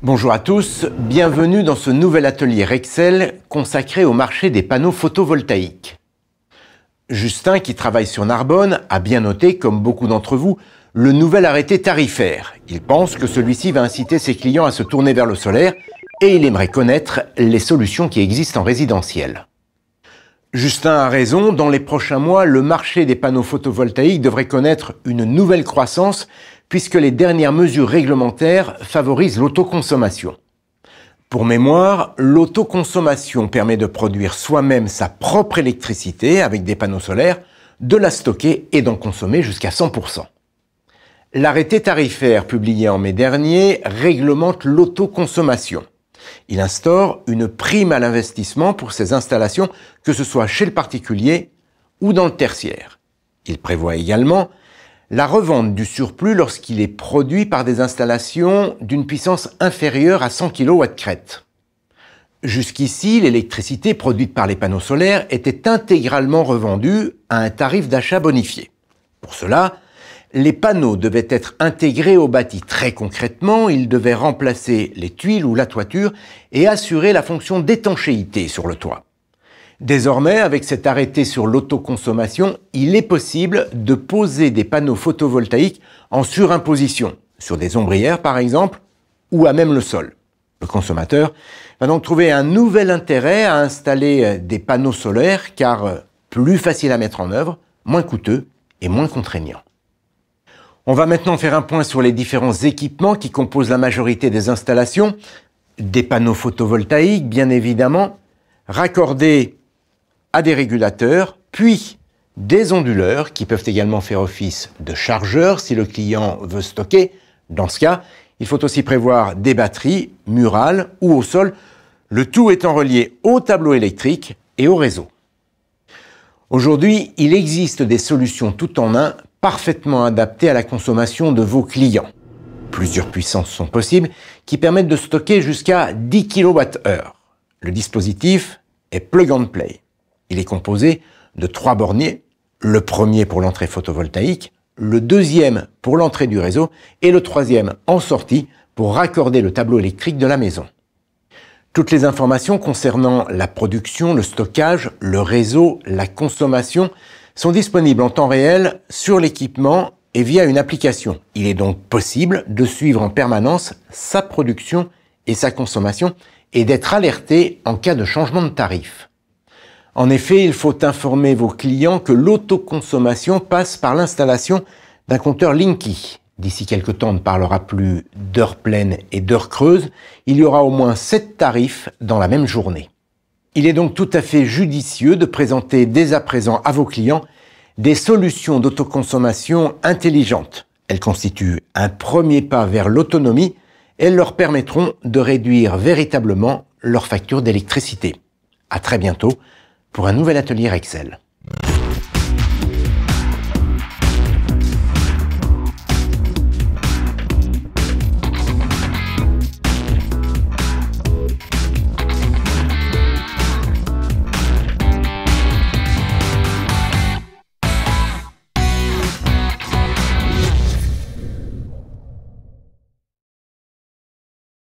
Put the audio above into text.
Bonjour à tous, bienvenue dans ce nouvel atelier Rexel consacré au marché des panneaux photovoltaïques. Justin, qui travaille sur Narbonne, a bien noté, comme beaucoup d'entre vous, le nouvel arrêté tarifaire. Il pense que celui-ci va inciter ses clients à se tourner vers le solaire et il aimerait connaître les solutions qui existent en résidentiel. Justin a raison, dans les prochains mois, le marché des panneaux photovoltaïques devrait connaître une nouvelle croissance puisque les dernières mesures réglementaires favorisent l'autoconsommation. Pour mémoire, l'autoconsommation permet de produire soi-même sa propre électricité avec des panneaux solaires, de la stocker et d'en consommer jusqu'à 100%. L'arrêté tarifaire publié en mai dernier réglemente l'autoconsommation. Il instaure une prime à l'investissement pour ces installations, que ce soit chez le particulier ou dans le tertiaire. Il prévoit également la revente du surplus lorsqu'il est produit par des installations d'une puissance inférieure à 100 kW crête. Jusqu'ici, l'électricité produite par les panneaux solaires était intégralement revendue à un tarif d'achat bonifié. Pour cela, les panneaux devaient être intégrés au bâti. Très concrètement, ils devaient remplacer les tuiles ou la toiture et assurer la fonction d'étanchéité sur le toit. Désormais, avec cet arrêté sur l'autoconsommation, il est possible de poser des panneaux photovoltaïques en surimposition, sur des ombrières par exemple, ou à même le sol. Le consommateur va donc trouver un nouvel intérêt à installer euh, des panneaux solaires car euh, plus facile à mettre en œuvre, moins coûteux et moins contraignant. On va maintenant faire un point sur les différents équipements qui composent la majorité des installations. Des panneaux photovoltaïques, bien évidemment, raccordés à des régulateurs, puis des onduleurs qui peuvent également faire office de chargeurs si le client veut stocker. Dans ce cas, il faut aussi prévoir des batteries murales ou au sol, le tout étant relié au tableau électrique et au réseau. Aujourd'hui, il existe des solutions tout en un parfaitement adaptées à la consommation de vos clients. Plusieurs puissances sont possibles qui permettent de stocker jusqu'à 10 kWh. Le dispositif est plug and play. Il est composé de trois borniers, le premier pour l'entrée photovoltaïque, le deuxième pour l'entrée du réseau et le troisième en sortie pour raccorder le tableau électrique de la maison. Toutes les informations concernant la production, le stockage, le réseau, la consommation sont disponibles en temps réel sur l'équipement et via une application. Il est donc possible de suivre en permanence sa production et sa consommation et d'être alerté en cas de changement de tarif. En effet, il faut informer vos clients que l'autoconsommation passe par l'installation d'un compteur Linky. D'ici quelque temps, on ne parlera plus d'heures pleines et d'heures creuses. Il y aura au moins sept tarifs dans la même journée. Il est donc tout à fait judicieux de présenter dès à présent à vos clients des solutions d'autoconsommation intelligentes. Elles constituent un premier pas vers l'autonomie et leur permettront de réduire véritablement leur facture d'électricité. À très bientôt pour un nouvel atelier Excel.